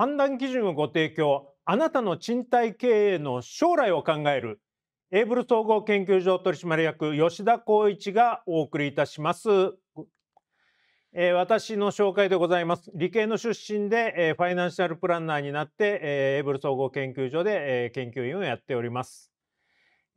判断基準をご提供あなたの賃貸経営の将来を考えるエーブル総合研究所取締役吉田光一がお送りいたします、えー、私の紹介でございます理系の出身で、えー、ファイナンシャルプランナーになって、えー、エーブル総合研究所で、えー、研究員をやっております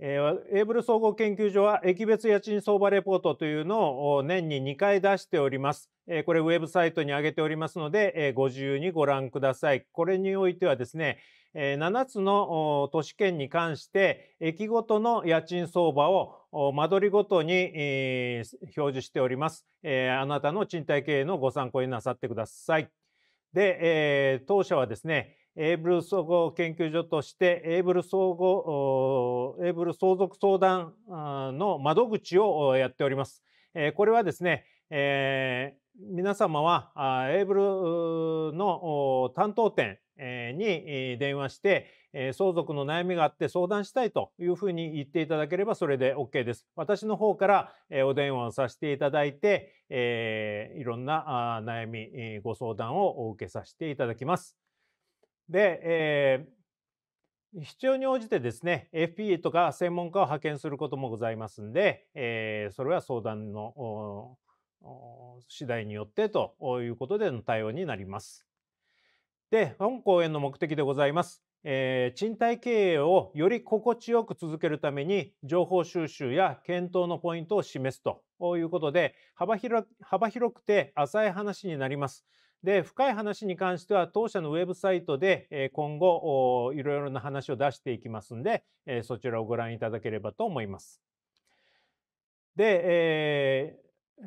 えー、エーブル総合研究所は駅別家賃相場レポートというのを年に2回出しております。えー、これウェブサイトに上げておりますので、えー、ご自由にご覧ください。これにおいてはですね、えー、7つの都市圏に関して駅ごとの家賃相場を間取りごとに、えー、表示しております、えー。あなたの賃貸経営のご参考になさってください。で、えー、当社はですね、エーブル総合研究所としてエーブル総合エーブル相続相談の窓口をやっております。これはですね、えー、皆様はエーブルの担当店に電話して相続の悩みがあって相談したいというふうに言っていただければそれで OK です。私の方からお電話をさせていただいてえいろんな悩みご相談をお受けさせていただきます。で、えー、必要に応じてですね、f p とか専門家を派遣することもございますんで、えー、それは相談の次第によってということでの対応になります。で、本講演の目的でございます。えー、賃貸経営をより心地よく続けるために情報収集や検討のポイントを示すということで幅広幅広くて浅い話になります。で、深い話に関しては当社のウェブサイトで今後いろいろな話を出していきますんで、そちらをご覧いただければと思います。で、えー、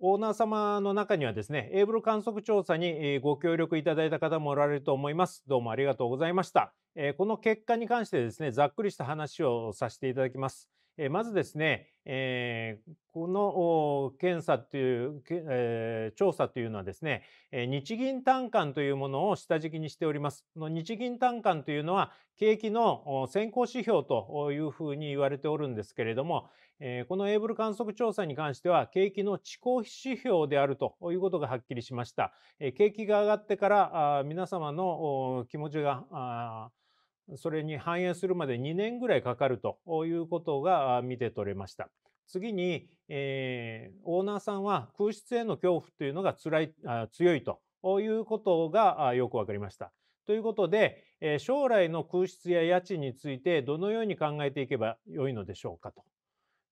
オーナー様の中にはですね、エーブル観測調査にご協力いただいた方もおられると思います。どうもありがとうございました。この結果に関してですね、ざっくりした話をさせていただきます。えまずですね、えー、この検査という、えー、調査というのはですね、え日銀短観というものを下敷きにしております。この日銀短観というのは景気の先行指標というふうに言われておるんですけれども、えこのエーブル観測調査に関しては景気の遅行指標であるということがはっきりしました。え景気が上がってからあ皆様の気持ちがそれに反映するまで2年ぐらいかかるということが見て取れました。次に、えー、オーナーさんは空室への恐怖というのが辛いあ強いということがよく分かりました。ということで、えー、将来の空室や家賃についてどのように考えていけばよいのでしょうかと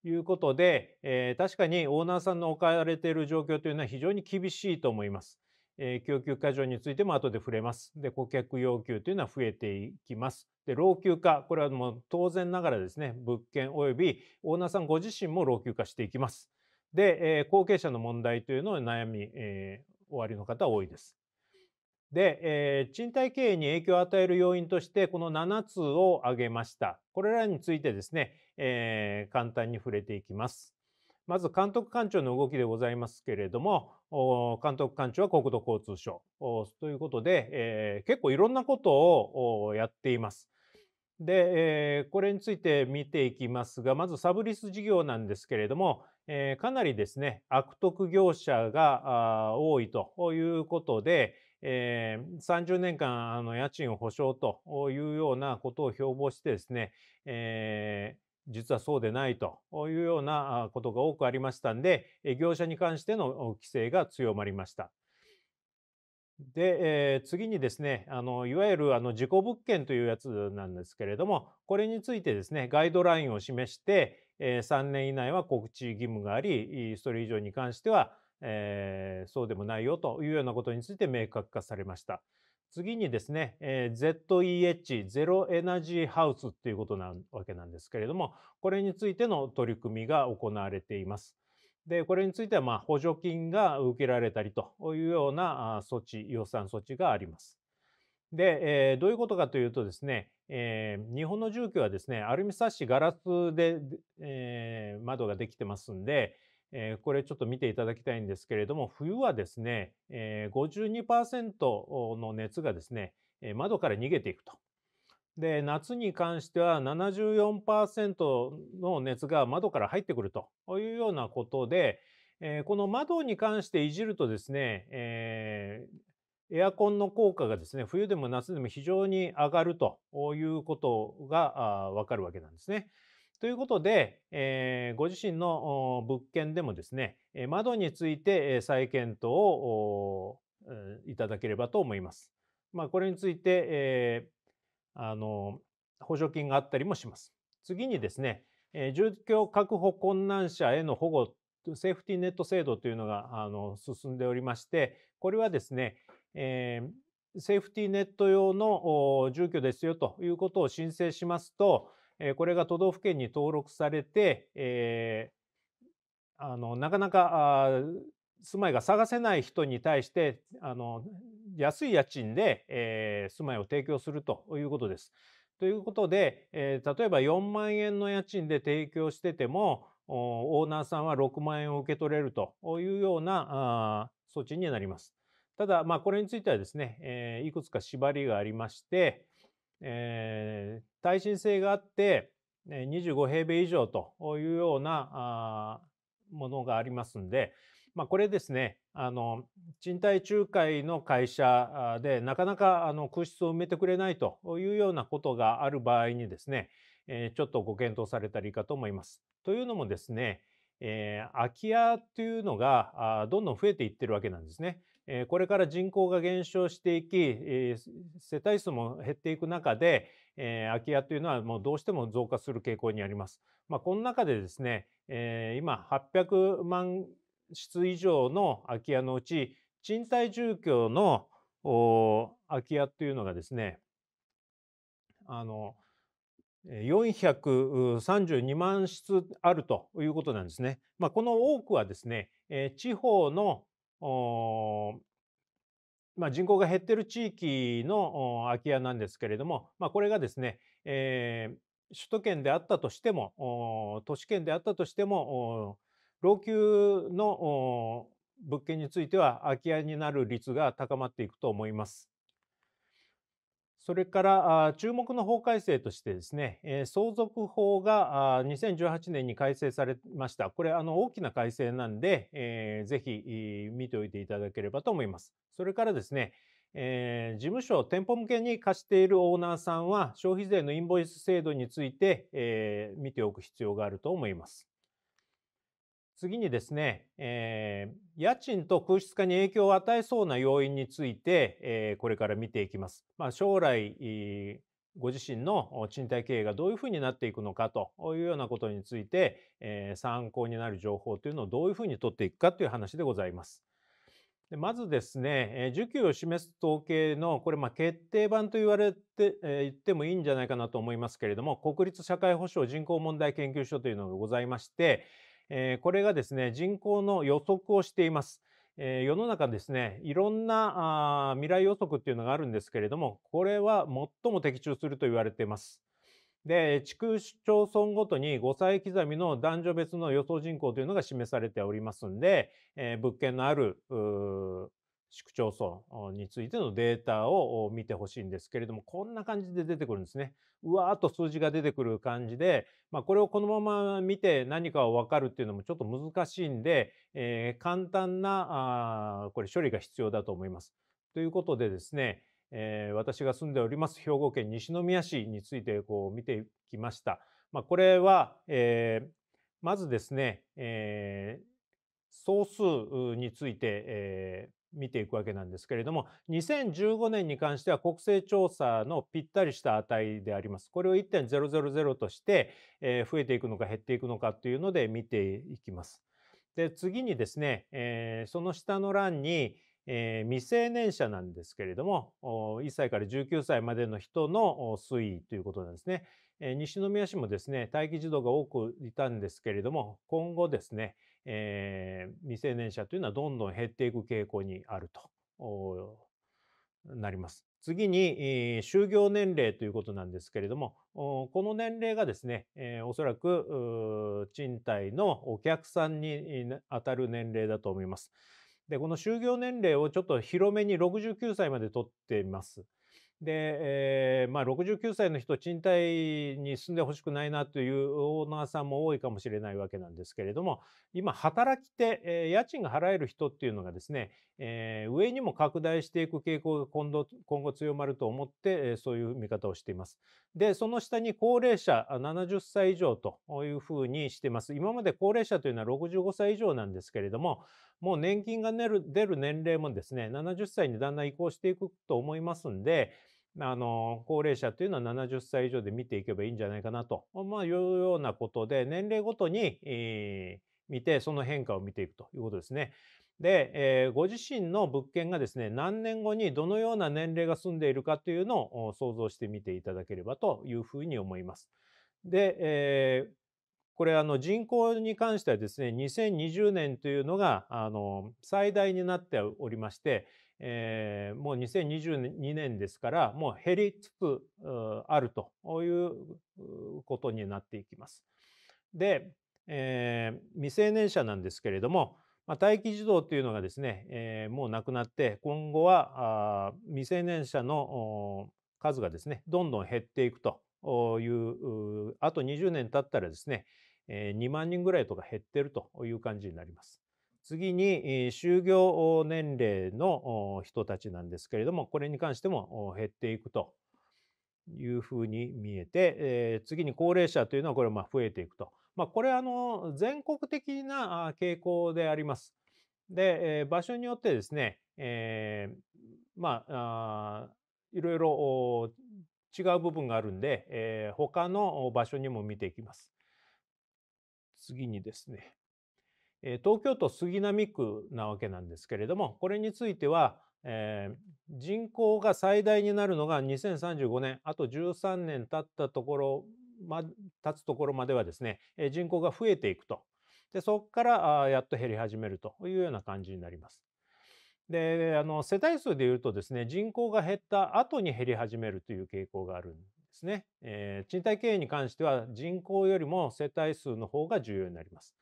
いうことで、えー、確かにオーナーさんの置かれている状況というのは非常に厳しいと思います。えー、供給過剰についても後で触れます。で、顧客要求というのは増えていきます。で、老朽化、これはもう当然ながらですね、物件及びオーナーさんご自身も老朽化していきます。で、えー、後継者の問題というのを悩み、えー、おありの方多いです。で、えー、賃貸経営に影響を与える要因としてこの7つを挙げました。これらについてですね、えー、簡単に触れていきます。まず監督官庁の動きでございますけれども、監督官庁は国土交通省ということで、えー、結構いろんなことをやっています。で、えー、これについて見ていきますが、まずサブリス事業なんですけれども、えー、かなりですね、悪徳業者が多いということで、えー、30年間あの家賃を保証というようなことを標榜してですね、えー実はそうでないというようなことが多くありましたんで業者に関しての規制が強まりました。で、えー、次にですねあのいわゆるあの事故物件というやつなんですけれどもこれについてですねガイドラインを示して、えー、3年以内は告知義務がありそれ以上に関しては、えー、そうでもないよというようなことについて明確化されました。次にですね、えー、ZEH ゼロエナジーハウスっていうことなわけなんですけれどもこれについての取り組みが行われています。でこれについてはま補助金が受けられたりというような措置予算措置があります。で、えー、どういうことかというとですね、えー、日本の住居はですねアルミサッシガラスで、えー、窓ができてますんで、えこれちょっと見ていただきたいんですけれども、冬はですね、え52%の熱がですね、窓から逃げていくと。で、夏に関しては74%の熱が窓から入ってくるというようなことで、えこの窓に関していじるとですね、えエアコンの効果がですね、冬でも夏でも非常に上がるということがわかるわけなんですね。ということで、えー、ご自身の物件でもですね、窓について再検討をいただければと思います。まあ、これについて、えー、あの補助金があったりもします。次にですね、え住居確保困難者への保護、セーフティーネット制度というのがあの進んでおりまして、これはですね、えー、セーフティーネット用の住居ですよということを申請しますと、えこれが都道府県に登録されて、えあのなかなか住まいが探せない人に対してあの安い家賃で、え住まいを提供するということです。ということで、え例えば4万円の家賃で提供しててもオーナーさんは6万円を受け取れるというような措置になります。ただ、まあ、これについてはですね、えいくつか縛りがありまして、えー、耐震性があって25平米以上というようなものがありますんで、まあ、これですねあの賃貸仲介の会社でなかなかあの空室を埋めてくれないというようなことがある場合にですね、えー、ちょっとご検討されたらいいかと思います。というのもですね、えー、空き家というのがどんどん増えていってるわけなんですね。これから人口が減少していき、世帯数も減っていく中で、空き家というのはもうどうしても増加する傾向にあります。まあ、この中でですね、今800万室以上の空き家のうち、賃貸住居の空き家というのがですね、あの、432万室あるということなんですね。まあ、この多くはですね、地方のまあ、人口が減ってる地域の空き家なんですけれども、まあ、これがですね、えー、首都圏であったとしても都市圏であったとしても老朽の物件については空き家になる率が高まっていくと思います。それから注目の法改正としてですね、相続法が2018年に改正されました。これあの大きな改正なんで、えー、ぜひ見ておいていただければと思います。それからですね、えー、事務所、店舗向けに貸しているオーナーさんは消費税のインボイス制度について、えー、見ておく必要があると思います。次にですね、えー、家賃と空室化に影響を与えそうな要因について、えー、これから見ていきます。まあ、将来、ご自身の賃貸経営がどういうふうになっていくのかというようなことについて、えー、参考になる情報というのをどういうふうに取っていくかという話でございます。でまずですね、需給を示す統計の、これ、ま決定版と言われて、えー、言ってもいいんじゃないかなと思いますけれども、国立社会保障人口問題研究所というのがございまして、えこれがですね、人口の予測をしています。え世の中ですね、いろんなあ未来予測っていうのがあるんですけれども、これは最も的中すると言われています。で、地区市町村ごとに5歳刻みの男女別の予想人口というのが示されておりますんで、えー、物件のある、市区町村についてのデータを見てほしいんですけれども、こんな感じで出てくるんですね。うわーっと数字が出てくる感じで、まあ、これをこのまま見て何かをわかるっていうのもちょっと難しいんで、えー、簡単なあこれ処理が必要だと思います。ということでですね、えー、私が住んでおります兵庫県西宮市についてこう見てきました。まあ、これは、えー、まずですね、えー、総数について、えー、見ていくわけなんですけれども、2015年に関しては国勢調査のぴったりした値であります。これを1.000として、えー、増えていくのか減っていくのかというので見ていきます。で、次にですね、えー、その下の欄に、えー、未成年者なんですけれども、1歳から19歳までの人の推移ということなんですね。えー、西宮市もですね、待機児童が多くいたんですけれども、今後ですね、えー、未成年者というのはどんどん減っていく傾向にあるとなります。次に、えー、就業年齢ということなんですけれども、この年齢がですね、えー、おそらく賃貸のお客さんにあたる年齢だと思います。で、この就業年齢をちょっと広めに69歳までとっています。で、えー、まあ、69歳の人賃貸に住んでほしくないなというオーナーさんも多いかもしれないわけなんですけれども今働き手、えー、家賃が払える人っていうのがですね、えー、上にも拡大していく傾向が今度今後強まると思って、えそういう見方をしています。でその下に高齢者70歳以上というふうにしてます今まで高齢者というのは65歳以上なんですけれどももう年金が出る年齢もですね70歳にだんだん移行していくと思いますんであの、高齢者というのは70歳以上で見ていけばいいんじゃないかなと、まあ、いうようなことで、年齢ごとに、えー、見て、その変化を見ていくということですね。で、えー、ご自身の物件がですね、何年後にどのような年齢が住んでいるかというのを想像してみていただければというふうに思います。で、えー、これあの人口に関してはですね、2020年というのがあの最大になっておりまして、えー、もう2022年ですから、もう減りつつあるということになっていきます。で、えー、未成年者なんですけれども、まあ、待機児童というのがですね、えー、もうなくなって、今後は未成年者の数がですね、どんどん減っていくという、あと20年経ったらですね、2万人ぐらいとか減ってるという感じになります。次に就業年齢の人たちなんですけれどもこれに関しても減っていくというふうに見えて、え次に高齢者というのはこれま増えていくと、まあ、これあの全国的な傾向であります。で、え場所によってですね、えまあいろいろ違う部分があるんで、え他の場所にも見ていきます。次にですね東京都杉並区なわけなんですけれどもこれについては、えー、人口が最大になるのが2035年あと13年経ったところ、ま、経つところまではですね人口が増えていくとでそこからやっと減り始めるというような感じになります。であの世帯数でいうとですね人口が減った後に減り始めるという傾向があるんですね、えー、賃貸経営に関しては人口よりも世帯数の方が重要になります。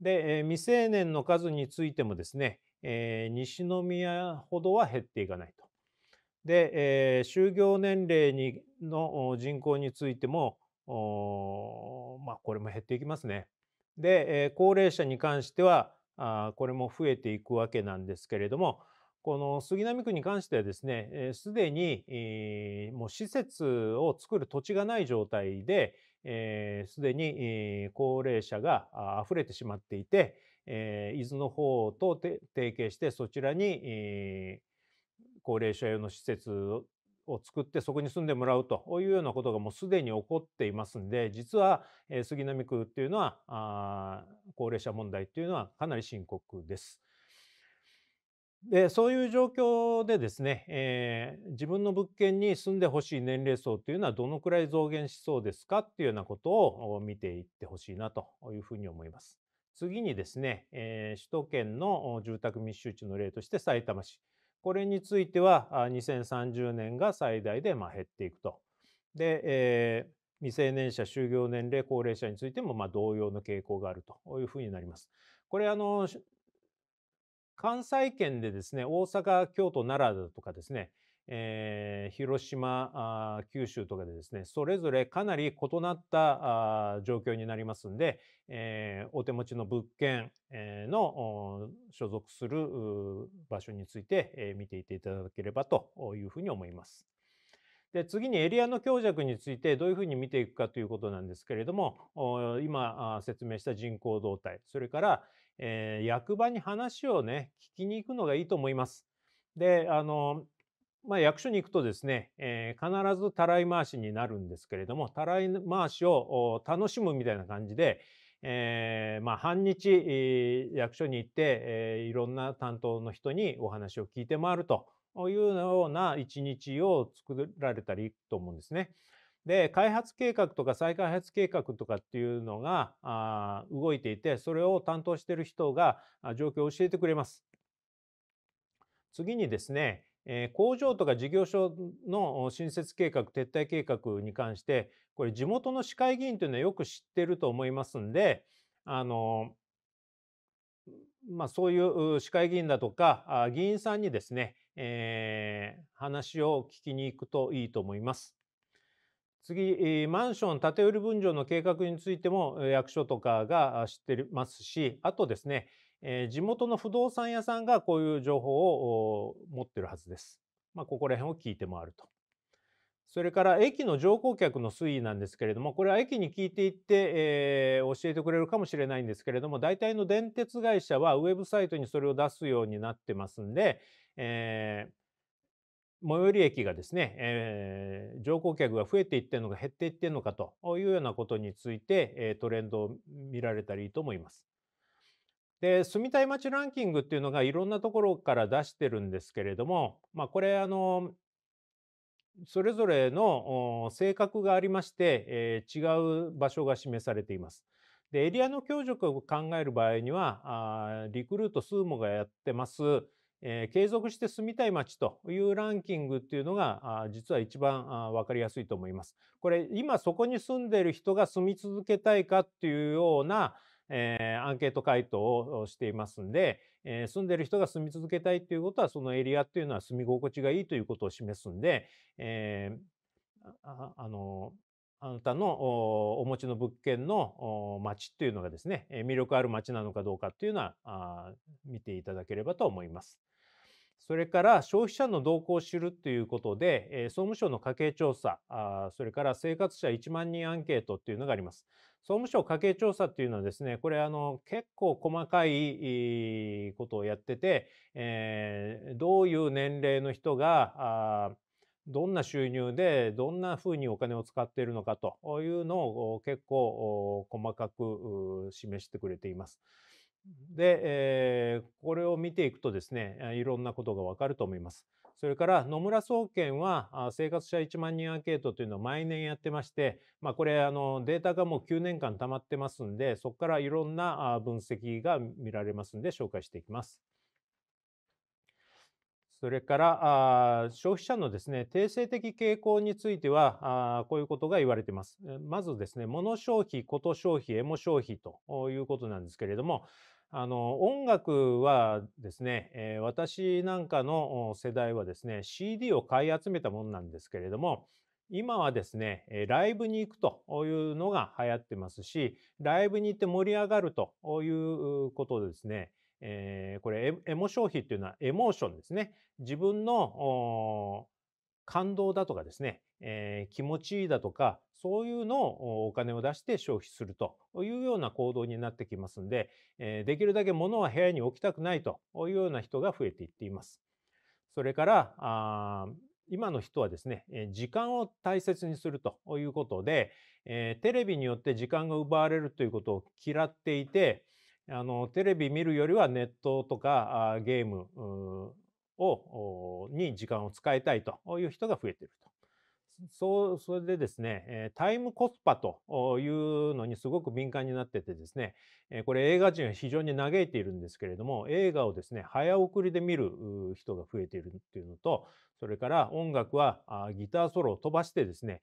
で、え未成年の数についてもですね、え西宮ほどは減っていかないと。で、え就業年齢にの人口についてもまあ、これも減っていきますね。で、え高齢者に関してはあこれも増えていくわけなんですけれどもこの杉並区に関してはですねすで、ー、に、えー、もう施設を作る土地がない状態で、えー、すでに、えー、高齢者が溢れてしまっていて、えー、伊豆の方と提携してそちらに、えー、高齢者用の施設を作ってそこに住んでもらうというようなことがもうすでに起こっていますんで実は、えー、杉並区っていうのはあ高齢者問題っていうのはかなり深刻です。でそういう状況でですね、えー、自分の物件に住んでほしい年齢層というのはどのくらい増減しそうですかっていうようなことを見ていってほしいなというふうに思います。次にですね、えー、首都圏の住宅密集地の例としてさいたま市。これについては2030年が最大でま減っていくと。で、えー未成年者、就業年齢、高齢者についてもま同様の傾向があるというふうになります。これあの関西圏でですね、大阪、京都、奈良だとかですね、えー、広島九州とかでですね、それぞれかなり異なった状況になりますんで、えー、お手持ちの物件の所属する場所について、えー、見ていていただければというふうに思います。で次にエリアの強弱についてどういうふうに見ていくかということなんですけれども今説明した人口動態それからえー、役場に話をね、聞きに行くのがいいと思います。で、あの、まあ、役所に行くとですね、えー、必ずたらい回しになるんですけれども、たらい回しを楽しむみたいな感じで、えー、まあ、半日、役所に行って、えいろんな担当の人にお話を聞いて回るというような一日を作られたらいいと思うんですね。で開発計画とか再開発計画とかっていうのがあ動いていてそれを担当してる人が状況を教えてくれます。次にですね工場とか事業所の新設計画撤退計画に関してこれ地元の市会議員というのはよく知ってると思いますんであの、まあ、そういう市会議員だとか議員さんにですね、えー、話を聞きに行くといいと思います。次、マンション建て売り分譲の計画についても役所とかが知ってますし、あとですね、地元の不動産屋さんがこういう情報を持ってるはずです。まあ、ここら辺を聞いて回ると。それから駅の乗降客の推移なんですけれども、これは駅に聞いていって、えー、教えてくれるかもしれないんですけれども、大体の電鉄会社はウェブサイトにそれを出すようになってますんで、えー最寄り駅がですね、えー、乗降客が増えていってるのか減っていってるのかというようなことについて、えー、トレンドを見られたらいいと思います。で住みたい街ランキングっていうのがいろんなところから出してるんですけれども、まあ、これあのそれぞれの性格がありまして、えー、違う場所が示されています。でエリアの強弱を考える場合にはあリクルートスーモがやってますえ継続して住みたい街というランキングっていうのが実は一番分かりやすいと思います。これ今そこに住んでいる人が住み続けたいかっていうような、えアンケート回答をしていますんで、え住んでる人が住み続けたいっていうことはそのエリアっていうのは住み心地がいいということを示すんで、えー、ああのあなたのお持ちの物件の街っていうのがですね魅力ある街なのかどうかっていうのは見ていただければと思います。それから消費者の動向を知るということで、総務省の家計調査、それから生活者1万人アンケートというのがあります。総務省家計調査というのはですね、これあの結構細かいことをやってて、どういう年齢の人が、どんな収入でどんなふうにお金を使っているのかというのを結構細かく示してくれています。で、えー、これを見ていくとですね、いろんなことがわかると思います。それから野村総研は生活者1万人アンケートというのを毎年やってまして、まあ、これあのデータがもう9年間溜まってますんで、そこからいろんな分析が見られますんで紹介していきます。それから消費者のですね定性的傾向についてはこういうことが言われています。まずですね物消費、こと消費、エモ消費ということなんですけれどもあの音楽はですね、えー、私なんかの世代はですね CD を買い集めたものなんですけれども今はですねライブに行くというのが流行ってますしライブに行って盛り上がるということでですね、えー、これエモ消費っていうのはエモーションですね自分の感動だとかですねえー、気持ちいいだとか、そういうのをお金を出して消費するというような行動になってきますんで、えー、できるだけ物は部屋に置きたくないというような人が増えていっています。それから、あ今の人はですね、時間を大切にするということで、えー、テレビによって時間が奪われるということを嫌っていて、あの、テレビ見るよりはネットとかゲームを、に時間を使いたいという人が増えていると。そう、それでですね、タイムコスパというのにすごく敏感になっててですね、これ映画人は非常に嘆いているんですけれども、映画をですね、早送りで見る人が増えているっていうのと、それから音楽はギターソロを飛ばしてですね、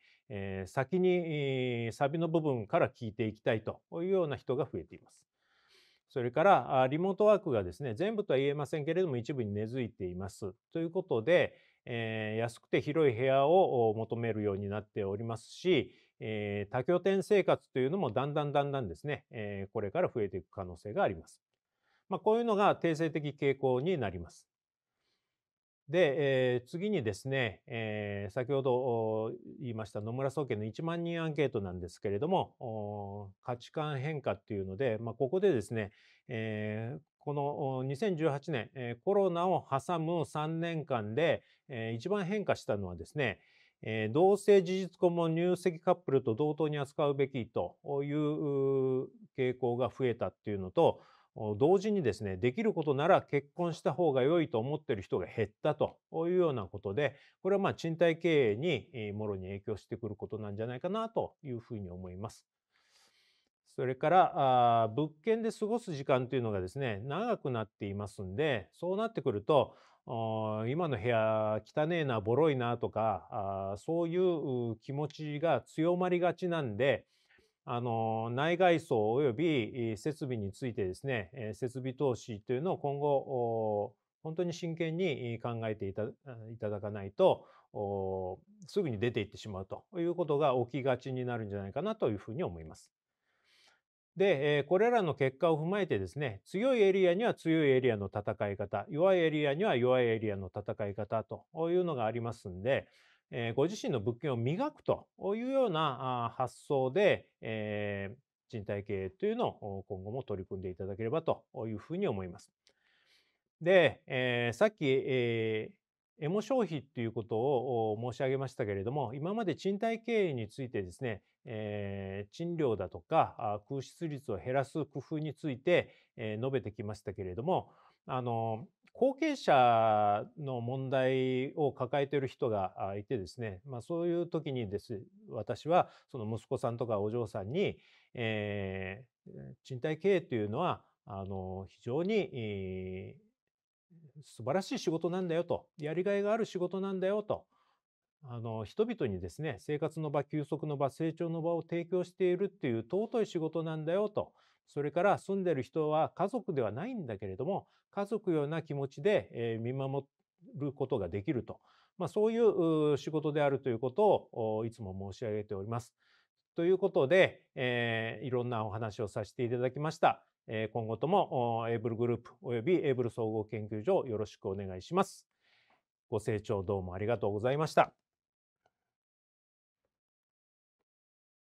先にサビの部分から聴いていきたいというような人が増えています。それからリモートワークがですね、全部とは言えませんけれども一部に根付いています。ということで、えー、安くて広い部屋を求めるようになっておりますし、えー、多拠点生活というのもだんだんだんだんですね、えー、これから増えていく可能性があります。まあ、こういうのが定性的傾向になります。で、えー、次にですね、えー、先ほど言いました野村総研の1万人アンケートなんですけれども価値観変化っていうので、まあ、ここでですね、えー、この2018年、コロナを挟む3年間で、一番変化したのはですね、同性事実婚も入籍カップルと同等に扱うべきという傾向が増えたっていうのと、同時にですね、できることなら結婚した方が良いと思ってる人が減ったというようなことで、これはまあ賃貸経営にもろに影響してくることなんじゃないかなというふうに思います。それから、あ物件で過ごす時間というのがですね、長くなっていますんで、そうなってくると、今の部屋汚えな、ボロいなとか、あそういう気持ちが強まりがちなんで、あの内外装および設備についてですね、設備投資というのを今後、本当に真剣に考えていただかないと、すぐに出ていってしまうということが起きがちになるんじゃないかなというふうに思います。で、えこれらの結果を踏まえてですね、強いエリアには強いエリアの戦い方、弱いエリアには弱いエリアの戦い方というのがありますんで、えご自身の物件を磨くというような発想で、え賃貸経営というのを今後も取り組んでいただければというふうに思います。で、えさっき、えエモ消費っていうことを申し上げましたけれども、今まで賃貸経営についてですね、えー、賃料だとか空室率を減らす工夫について、えー、述べてきましたけれども、あの、後継者の問題を抱えている人がいてですね、まあ、そういう時にです、私はその息子さんとかお嬢さんに、えー、賃貸経営というのは、あの、非常に、えー素晴らしい仕事なんだよと、やりがいがある仕事なんだよと、あの、人々にですね、生活の場、休息の場、成長の場を提供しているっていう尊い仕事なんだよと、それから住んでる人は家族ではないんだけれども、家族ような気持ちで、え見守ることができると。まあ、そういう仕事であるということをいつも申し上げております。ということで、えー、いろんなお話をさせていただきました。今後ともエイブルグループおよびエイブル総合研究所よろしくお願いします。ご清聴どうもありがとうございました。